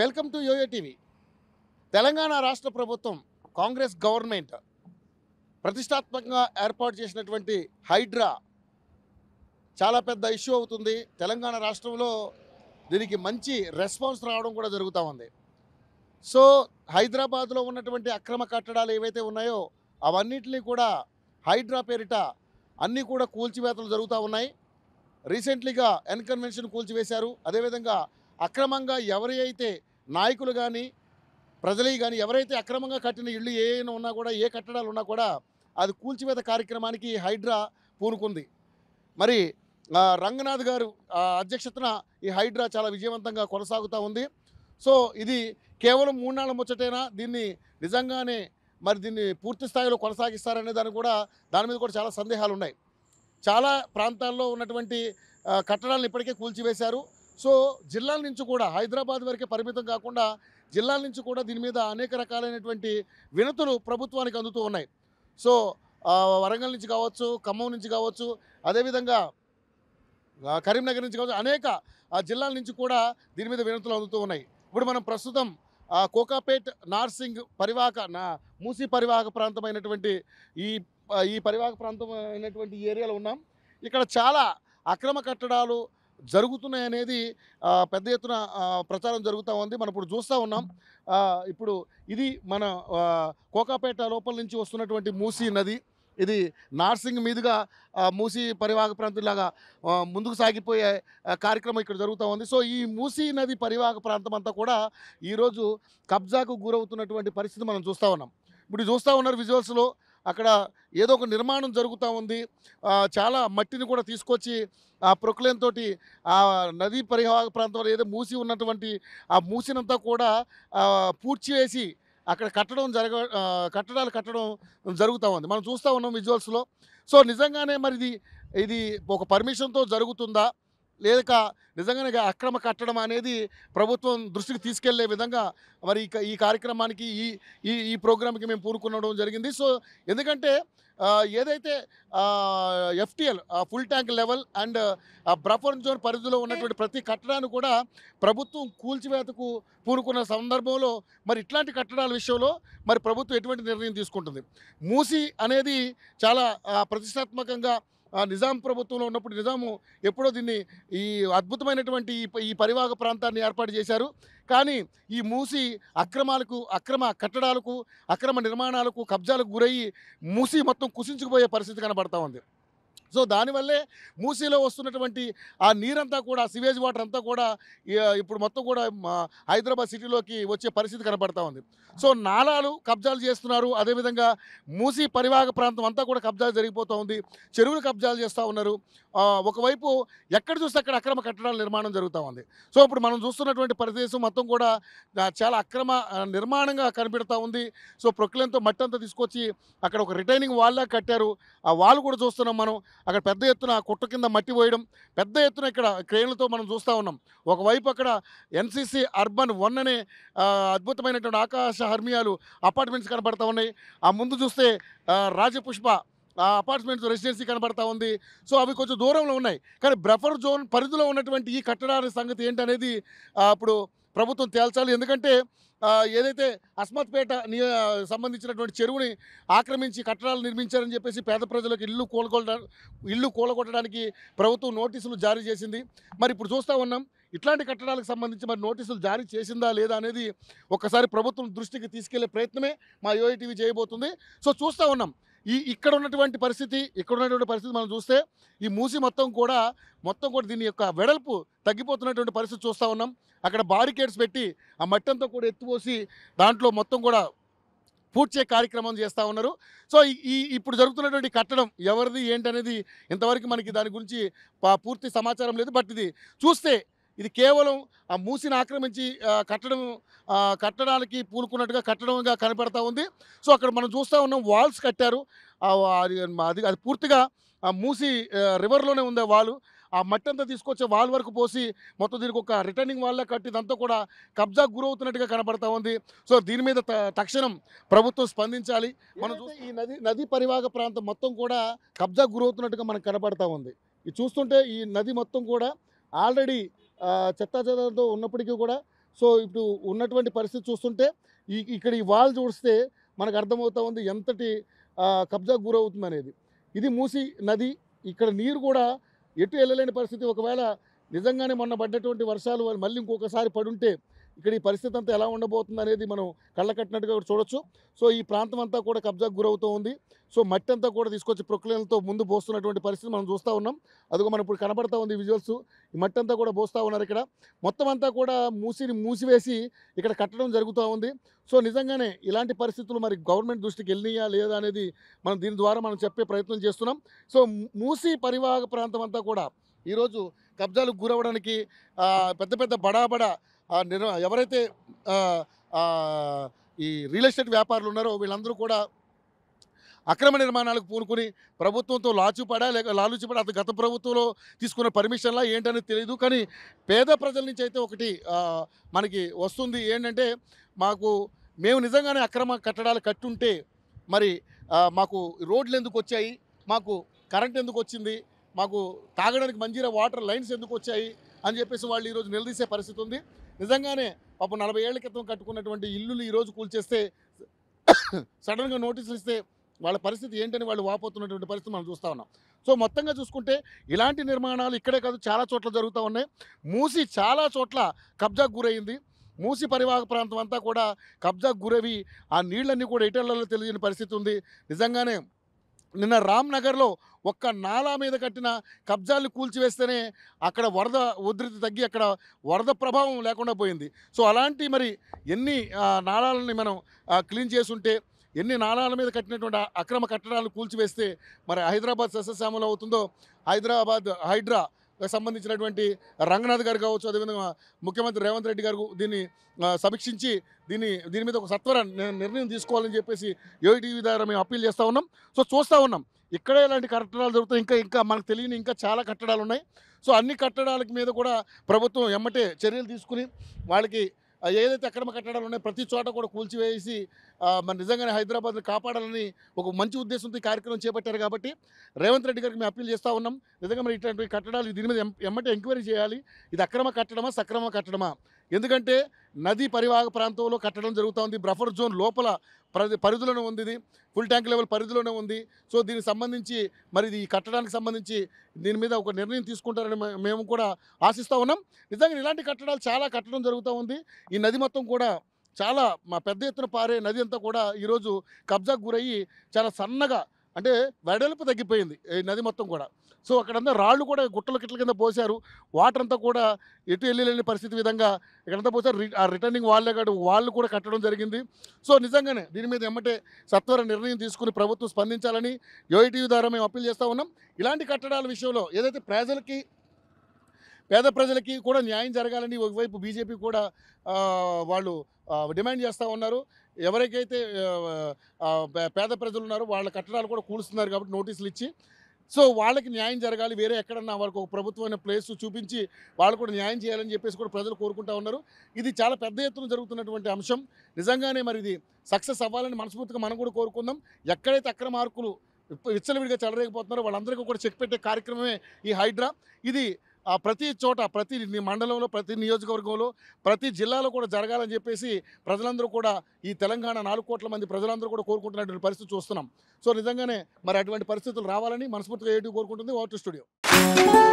welcome to YoYo TV Telangana రాష్ట్ర ప్రభుత్వం Congress government ప్రతిష్టాత్మకంగా ఏర్పాటు చేసినటువంటి హైడ్రా చాలా పెద్ద ఇష్యూ అవుతుంది తెలంగాణ రాష్ట్రంలో దీనికి మంచి రెస్పాన్స్ రావడం కూడా జరుగుతూ ఉంది సో హైదరాబాద్లో ఉన్నటువంటి అక్రమ కట్టడాలు ఏవైతే ఉన్నాయో అవన్నింటినీ కూడా హైడ్రా పేరిట అన్నీ కూడా కూల్చివేతలు జరుగుతూ ఉన్నాయి రీసెంట్లీగా ఎన్కన్వెన్షన్ కూల్చివేశారు అదేవిధంగా అక్రమంగా ఎవరైతే నాయకులు కానీ ప్రజలు కానీ ఎవరైతే అక్రమంగా కట్టిన ఇళ్ళు ఏ ఉన్నా కూడా ఏ కట్టడాలు ఉన్నా కూడా అది కూల్చివేత కార్యక్రమానికి హైడ్రా పూనుకుంది మరి రంగనాథ్ గారు అధ్యక్షతన ఈ హైడ్రా చాలా విజయవంతంగా కొనసాగుతూ ఉంది సో ఇది కేవలం మూడు నాళ్ళ ముచ్చటైనా దీన్ని నిజంగానే మరి దీన్ని పూర్తి స్థాయిలో కొనసాగిస్తారనే దాని కూడా దాని మీద కూడా చాలా సందేహాలు ఉన్నాయి చాలా ప్రాంతాల్లో ఉన్నటువంటి కట్టడాలను ఇప్పటికే కూల్చివేశారు సో జిల్లాల నుంచి కూడా హైదరాబాద్ వరకే పరిమితం కాకుండా జిల్లాల నుంచి కూడా దీని మీద అనేక రకాలైనటువంటి వినతులు ప్రభుత్వానికి అందుతూ ఉన్నాయి సో వరంగల్ నుంచి కావచ్చు ఖమ్మం నుంచి కావచ్చు అదేవిధంగా కరీంనగర్ నుంచి కావచ్చు అనేక జిల్లాల నుంచి కూడా దీని మీద వినతులు అందుతూ ఉన్నాయి ఇప్పుడు మనం ప్రస్తుతం కోకాపేట్ నార్సింగ్ పరివాహక నా మూసీ పరివాహక ప్రాంతమైనటువంటి ఈ ఈ పరివాహక ప్రాంతం అయినటువంటి ఏరియాలో ఉన్నాం ఇక్కడ చాలా అక్రమ కట్టడాలు జరుగుతున్నాయి అనేది పెద్ద ఎత్తున ప్రచారం జరుగుతూ ఉంది మనం ఇప్పుడు చూస్తూ ఉన్నాం ఇప్పుడు ఇది మన కోకాపేట లోపల నుంచి వస్తున్నటువంటి మూసీ నది ఇది నార్సింగ్ మీదుగా మూసీ పరివాహక ప్రాంతంలాగా ముందుకు సాగిపోయే కార్యక్రమం ఇక్కడ జరుగుతూ ఉంది సో ఈ మూసీ నది పరివాహక ప్రాంతం అంతా కూడా ఈరోజు కబ్జాకు గురవుతున్నటువంటి పరిస్థితి మనం చూస్తూ ఉన్నాం ఇప్పుడు చూస్తూ ఉన్నారు విజువల్స్లో అక్కడ ఏదో ఒక నిర్మాణం జరుగుతూ ఉంది చాలా మట్టిని కూడా తీసుకొచ్చి ఆ ప్రొక్లేన్ తోటి ఆ నదీ పరిహార ప్రాంతంలో ఏదో మూసి ఉన్నటువంటి ఆ మూసినంతా కూడా పూడ్చివేసి అక్కడ కట్టడం జరగ కట్టడాలు కట్టడం జరుగుతూ ఉంది మనం చూస్తూ ఉన్నాం విజువల్స్లో సో నిజంగానే మరి ఇది ఇది ఒక పర్మిషన్తో జరుగుతుందా లేక నిజంగా అక్రమ కట్టడం అనేది ప్రభుత్వం దృష్టికి తీసుకెళ్లే విధంగా మరి ఈ కార్యక్రమానికి ఈ ఈ ఈ ప్రోగ్రామ్కి మేము పూనుకునడం జరిగింది సో ఎందుకంటే ఏదైతే FTL full tank level and buffer zone పరిధిలో ఉన్నటువంటి ప్రతి కట్టడాన్ని కూడా ప్రభుత్వం కూల్చివేతకు పూనుకున్న సందర్భంలో మరి ఇట్లాంటి కట్టడాల విషయంలో మరి ప్రభుత్వం ఎటువంటి నిర్ణయం తీసుకుంటుంది మూసి అనేది చాలా ప్రతిష్టాత్మకంగా ఆ నిజాం ప్రభుత్వంలో ఉన్నప్పుడు నిజాము ఎప్పుడో దీన్ని ఈ అద్భుతమైనటువంటి ఈ పరివాహ ప్రాంతాన్ని ఏర్పాటు చేశారు కానీ ఈ మూసి అక్రమాలకు అక్రమ కట్టడాలకు అక్రమ నిర్మాణాలకు కబ్జాలకు గురయ్యి మూసి మొత్తం కుసించుకుపోయే పరిస్థితి కనబడతా ఉంది సో దానివల్లే మూసీలో వస్తున్నటువంటి ఆ నీరంతా కూడా సివేజ్ వాటర్ అంతా కూడా ఇప్పుడు మొత్తం కూడా హైదరాబాద్ సిటీలోకి వచ్చే పరిస్థితి కనబడతా ఉంది సో నాలాలు కబ్జాలు చేస్తున్నారు అదేవిధంగా మూసీ పరివాహక ప్రాంతం అంతా కూడా కబ్జాలు జరిగిపోతూ ఉంది చెరువులు కబ్జాలు చేస్తూ ఉన్నారు ఒకవైపు ఎక్కడ చూస్తే అక్కడ అక్రమ కట్టడాలు నిర్మాణం జరుగుతూ ఉంది సో ఇప్పుడు మనం చూస్తున్నటువంటి ప్రదేశం మొత్తం కూడా చాలా అక్రమ నిర్మాణంగా కనిపెడతా ఉంది సో ప్రొక్లెన్తో మట్టి అంతా తీసుకొచ్చి అక్కడ ఒక రిటైనింగ్ వాళ్ళ కట్టారు ఆ వాల్ కూడా చూస్తున్నాం మనం అక్కడ పెద్ద ఎత్తున కుట్ట కింద మట్టి పోయడం పెద్ద ఎత్తున ఇక్కడ క్రేన్లతో మనం చూస్తూ ఉన్నాం ఒకవైపు అక్కడ ఎన్సీసీ అర్బన్ వన్ అనే అద్భుతమైనటువంటి ఆకాశ హర్మియాలు అపార్ట్మెంట్స్ కనబడతా ఉన్నాయి ఆ ముందు చూస్తే రాజపుష్ప అపార్ట్మెంట్స్ రెసిడెన్సీ కనబడతా ఉంది సో అవి కొంచెం దూరంలో ఉన్నాయి కానీ బ్రఫర్ జోన్ పరిధిలో ఉన్నటువంటి ఈ కట్టడాల సంగతి ఏంటనేది ఇప్పుడు ప్రభుత్వం తేల్చాలి ఎందుకంటే ఏదైతే అస్మత్పేట నియ సంబంధించినటువంటి చెరువుని ఆక్రమించి కట్టడాలు నిర్మించారని చెప్పేసి పేద ప్రజలకు ఇల్లు కూలగొట్ట ఇల్లు కూలగొట్టడానికి ప్రభుత్వం నోటీసులు జారీ చేసింది మరి ఇప్పుడు చూస్తూ ఉన్నాం ఇట్లాంటి కట్టడాలకు సంబంధించి మరి నోటీసులు జారీ చేసిందా లేదా అనేది ఒకసారి ప్రభుత్వం దృష్టికి తీసుకెళ్లే ప్రయత్నమే మా యూఐటీవీ చేయబోతుంది సో చూస్తూ ఉన్నాం ఈ ఇక్కడ ఉన్నటువంటి పరిస్థితి ఇక్కడ ఉన్నటువంటి పరిస్థితి మనం చూస్తే ఈ మూసి మొత్తం కూడా మొత్తం కూడా దీని యొక్క వెడల్పు తగ్గిపోతున్నటువంటి పరిస్థితి చూస్తూ ఉన్నాం అక్కడ బారికేడ్స్ పెట్టి ఆ మట్టి కూడా ఎత్తిపోసి దాంట్లో మొత్తం కూడా పూడ్చే కార్యక్రమం చేస్తూ ఉన్నారు సో ఈ ఇప్పుడు జరుగుతున్నటువంటి కట్టడం ఎవరిది ఏంటనేది ఇంతవరకు మనకి దాని గురించి పూర్తి సమాచారం లేదు బట్ ఇది చూస్తే ఇది కేవలం ఆ మూసిని ఆక్రమించి కట్టడం కట్టడానికి పూలుకున్నట్టుగా కట్టడంగా కనపడతా ఉంది సో అక్కడ మనం చూస్తూ ఉన్నాం వాల్స్ కట్టారు అది అది పూర్తిగా ఆ మూసి రివర్లోనే ఉంది వాలు ఆ మట్టి అంతా తీసుకొచ్చే వాల్ వరకు పోసి మొత్తం దీనికి ఒక రిటర్నింగ్ వాల్లా కట్టి ఇదంతా కూడా కబ్జా గురవుతున్నట్టుగా కనపడతా ఉంది సో దీని మీద తక్షణం ప్రభుత్వం స్పందించాలి మనం ఈ నది నది పరివాహక ప్రాంతం మొత్తం కూడా కబ్జా గురవుతున్నట్టుగా మనకు కనపడతా ఉంది ఇది చూస్తుంటే ఈ నది మొత్తం కూడా ఆల్రెడీ చెత్తా చెత్తాచెదారంతో ఉన్నప్పటికీ కూడా సో ఇప్పుడు ఉన్నటువంటి పరిస్థితి చూస్తుంటే ఈ ఇక్కడ ఈ వాల్ చూస్తే మనకు అర్థమవుతూ ఉంది ఎంతటి కబ్జాకు గురవుతుంది అనేది ఇది మూసి నది ఇక్కడ నీరు కూడా ఎటు వెళ్ళలేని పరిస్థితి ఒకవేళ నిజంగానే మొన్న పడ్డటువంటి వర్షాలు మళ్ళీ ఇంకొకసారి పడుంటే ఇక్కడ ఈ పరిస్థితి అంతా ఎలా ఉండబోతుంది అనేది మనం కళ్ళకట్టినట్టుగా చూడొచ్చు సో ఈ ప్రాంతం అంతా కూడా కబ్జాకు గురవుతూ ఉంది సో మట్టి అంతా కూడా తీసుకొచ్చి ప్రక్రియలతో ముందు పోస్తున్నటువంటి పరిస్థితి మనం చూస్తూ ఉన్నాం అదిగో మనం ఇప్పుడు కనబడతా ఉంది విజువల్స్ ఈ మట్టి అంతా కూడా పోస్తూ ఉన్నారు ఇక్కడ మొత్తం అంతా కూడా మూసిని మూసివేసి ఇక్కడ కట్టడం జరుగుతూ ఉంది సో నిజంగానే ఇలాంటి పరిస్థితులు మరి గవర్నమెంట్ దృష్టికి వెళ్ళినాయా లేదా అనేది మనం దీని ద్వారా మనం చెప్పే ప్రయత్నం చేస్తున్నాం సో మూసి పరివాహక ప్రాంతం అంతా కూడా ఈరోజు కబ్జాలకు గురవడానికి పెద్ద పెద్ద బడా బడా నిర్వ ఎవరైతే ఈ రియల్ ఎస్టేట్ వ్యాపారులు ఉన్నారో వీళ్ళందరూ కూడా అక్రమ నిర్మాణాలకు పూనుకుని ప్రభుత్వంతో లాచుపడా లేక లాలుచిపడా అతను గత ప్రభుత్వంలో తీసుకున్న పర్మిషన్లా ఏంటనేది తెలియదు కానీ పేద ప్రజల నుంచి అయితే ఒకటి మనకి వస్తుంది ఏంటంటే మాకు మేము నిజంగానే అక్రమ కట్టడాలు కట్టుంటే మరి మాకు రోడ్లు ఎందుకు వచ్చాయి మాకు కరెంట్ ఎందుకు వచ్చింది మాకు తాగడానికి మంచిగా వాటర్ లైన్స్ ఎందుకు వచ్చాయి అని చెప్పేసి వాళ్ళు ఈరోజు నిలదీసే పరిస్థితి ఉంది నిజంగానే పాప నలభై ఏళ్ల క్రితం కట్టుకున్నటువంటి ఇల్లులు ఈరోజు కూల్చేస్తే సడన్గా నోటీసులు ఇస్తే వాళ్ళ పరిస్థితి ఏంటని వాళ్ళు వాపోతున్నటువంటి పరిస్థితి మనం చూస్తూ ఉన్నాం సో మొత్తంగా చూసుకుంటే ఇలాంటి నిర్మాణాలు ఇక్కడే కాదు చాలా చోట్ల జరుగుతూ ఉన్నాయి మూసి చాలా చోట్ల కబ్జాకు గురైంది మూసి పరివాహక ప్రాంతం అంతా కూడా కబ్జా గురవి ఆ నీళ్ళన్నీ కూడా ఇటర్లలో తెలియని పరిస్థితి ఉంది నిజంగానే నిన్న రామ్నగర్లో ఒక్క నాలా మీద కట్టిన కబ్జాలు కూల్చివేస్తేనే అక్కడ వరద ఉధృతి తగ్గి అక్కడ వరద ప్రభావం లేకుండా పోయింది సో అలాంటి మరి ఎన్ని నాళాలని మనం క్లీన్ చేసుంటే ఎన్ని నాళాల మీద కట్టినటువంటి అక్రమ కట్టడాలు కూల్చివేస్తే మరి హైదరాబాద్ సస్యశ్యామలం అవుతుందో హైదరాబాద్ హైడ్రా సంబంధించినటువంటి రంగనాథ్ గారు కావచ్చు అదేవిధంగా ముఖ్యమంత్రి రేవంత్ రెడ్డి గారు దీన్ని సమీక్షించి దీన్ని దీని మీద ఒక సత్వర నిర్ణయం తీసుకోవాలని చెప్పేసి ఏటీవీ ద్వారా మేము అప్పీల్ చేస్తూ ఉన్నాం సో చూస్తూ ఉన్నాం ఇక్కడే ఇలాంటి కట్టడాలు జరుగుతాయి ఇంకా ఇంకా మనకు తెలియని ఇంకా చాలా కట్టడాలు ఉన్నాయి సో అన్ని కట్టడాల మీద కూడా ప్రభుత్వం ఎమ్మటే చర్యలు తీసుకుని వాళ్ళకి ఏదైతే అక్రమ కట్టడాలు ఉన్నాయో ప్రతి చోట కూడా కూల్చివేసి మరి నిజంగానే హైదరాబాద్ని కాపాడాలని ఒక మంచి ఉద్దేశంతో ఈ కార్యక్రమం చేపట్టారు కాబట్టి రేవంత్ రెడ్డి గారికి మేము అప్పీల్ చేస్తూ ఉన్నాం నిజంగా మరి ఇట్లాంటి కట్టడాలు దీని మీద ఎమ్మటే ఎంక్వైరీ చేయాలి ఇది అక్రమ కట్టడమా సక్రమ కట్టడమా ఎందుకంటే నది పరివాహక ప్రాంతంలో కట్టడం జరుగుతూ ఉంది బ్రఫర్ జోన్ లోపల పరిధి పరిధిలోనే ఉంది ఇది ఫుల్ ట్యాంక్ లెవెల్ పరిధిలోనే ఉంది సో దీనికి సంబంధించి మరి ఈ కట్టడానికి సంబంధించి దీని మీద ఒక నిర్ణయం తీసుకుంటారని మేము కూడా ఆశిస్తూ ఉన్నాం నిజంగా ఇలాంటి కట్టడాలు చాలా కట్టడం జరుగుతూ ఉంది ఈ నది మొత్తం కూడా చాలా మా పెద్ద ఎత్తున పారే నది అంతా కూడా ఈరోజు కబ్జాకు గురయ్యి చాలా సన్నగా అంటే వెడల్పు తగ్గిపోయింది ఈ నది మొత్తం కూడా సో అక్కడంతా రాళ్ళు కూడా గుట్టల కిట్ల కింద పోశారు వాటర్ అంతా కూడా ఎటు వెళ్ళలేని పరిస్థితి విధంగా ఇక్కడంతా పోసారు ఆ రిటర్నింగ్ వాళ్ళే కాదు వాళ్ళు కూడా కట్టడం జరిగింది సో నిజంగానే దీని మీద ఎమ్మటే సత్వర నిర్ణయం తీసుకుని ప్రభుత్వం స్పందించాలని యోఐటీవీ ద్వారా మేము అప్పీల్ చేస్తూ ఉన్నాం ఇలాంటి కట్టడాల విషయంలో ఏదైతే ప్రజలకి పేద ప్రజలకి కూడా న్యాయం జరగాలని ఒకవైపు బీజేపీ కూడా వాళ్ళు డిమాండ్ చేస్తూ ఉన్నారు ఎవరికైతే పేద ప్రజలు ఉన్నారో వాళ్ళ కట్టడాలు కూడా కూలుస్తున్నారు కాబట్టి నోటీసులు ఇచ్చి సో వాళ్ళకి న్యాయం జరగాలి వేరే ఎక్కడన్నా వాళ్ళకి ఒక ప్రభుత్వమైన ప్లేస్ చూపించి వాళ్ళు కూడా న్యాయం చేయాలని చెప్పేసి కూడా ప్రజలు కోరుకుంటా ఉన్నారు ఇది చాలా పెద్ద ఎత్తున జరుగుతున్నటువంటి అంశం నిజంగానే మరి ఇది సక్సెస్ అవ్వాలని మనస్ఫూర్తిగా మనం కూడా కోరుకుందాం ఎక్కడైతే అక్రమార్కులు విచ్చలవిడిగా చెలరేకపోతున్నారో వాళ్ళందరికీ కూడా చెక్ పెట్టే కార్యక్రమమే ఈ హైడ్రా ఇది ప్రతి చోట ప్రతి మండలంలో ప్రతి నియోజకవర్గంలో ప్రతి జిల్లాలో కూడా జరగాలని చెప్పేసి ప్రజలందరూ కూడా ఈ తెలంగాణ నాలుగు కోట్ల మంది ప్రజలందరూ కూడా కోరుకుంటున్నటువంటి పరిస్థితి చూస్తున్నాం సో నిజంగానే మరి అటువంటి పరిస్థితులు రావాలని మనస్ఫూర్తిగా ఏటీ కోరుకుంటుంది ఓటర్ స్టూడియో